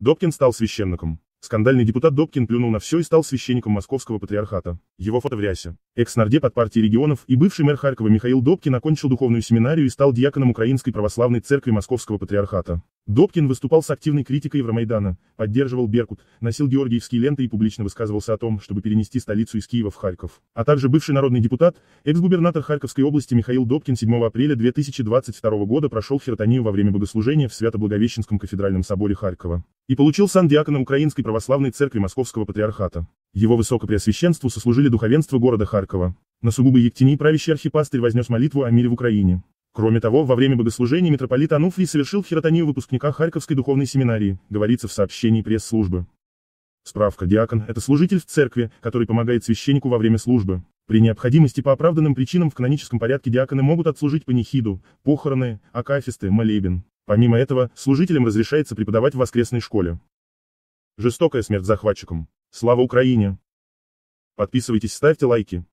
Добкин стал священником. Скандальный депутат Добкин плюнул на все и стал священником московского патриархата. Его фото в рясе. Экс-нардеп от партии регионов и бывший мэр Харькова Михаил Добкин окончил духовную семинарию и стал диаконом Украинской православной церкви московского патриархата. Добкин выступал с активной критикой Евромайдана, поддерживал Беркут, носил георгиевские ленты и публично высказывался о том, чтобы перенести столицу из Киева в Харьков. А также бывший народный депутат, экс-губернатор Харьковской области Михаил Добкин 7 апреля 2022 года прошел хиротонию во время богослужения в Свято-Благовещенском кафедральном соборе Харькова и получил сан диакона Украинской Православной Церкви Московского Патриархата. Его Высокопреосвященству сослужили духовенство города Харькова. На сугубой Ектении правящий архипастырь вознес молитву о мире в Украине. Кроме того, во время богослужения митрополит Ануфрий совершил хиротонию выпускника Харьковской духовной семинарии, говорится в сообщении пресс-службы. Справка «Диакон» — это служитель в церкви, который помогает священнику во время службы. При необходимости по оправданным причинам в каноническом порядке диаконы могут отслужить панихиду, похороны, акафисты, молебен. Помимо этого, служителям разрешается преподавать в воскресной школе. Жестокая смерть захватчикам. Слава Украине! Подписывайтесь, ставьте лайки.